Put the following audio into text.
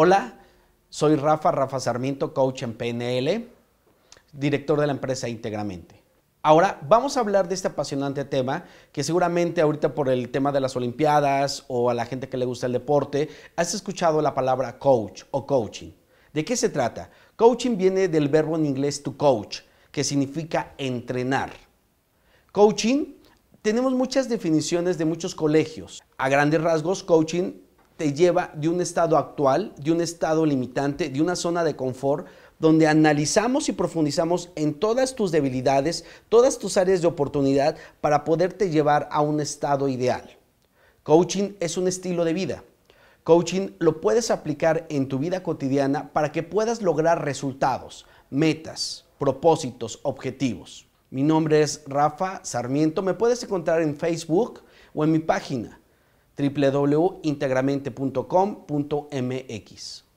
Hola, soy Rafa, Rafa Sarmiento, coach en PNL, director de la empresa íntegramente. Ahora vamos a hablar de este apasionante tema que seguramente ahorita por el tema de las Olimpiadas o a la gente que le gusta el deporte, has escuchado la palabra coach o coaching. ¿De qué se trata? Coaching viene del verbo en inglés to coach, que significa entrenar. Coaching, tenemos muchas definiciones de muchos colegios. A grandes rasgos, coaching te lleva de un estado actual, de un estado limitante, de una zona de confort, donde analizamos y profundizamos en todas tus debilidades, todas tus áreas de oportunidad para poderte llevar a un estado ideal. Coaching es un estilo de vida. Coaching lo puedes aplicar en tu vida cotidiana para que puedas lograr resultados, metas, propósitos, objetivos. Mi nombre es Rafa Sarmiento. Me puedes encontrar en Facebook o en mi página www.integramente.com.mx.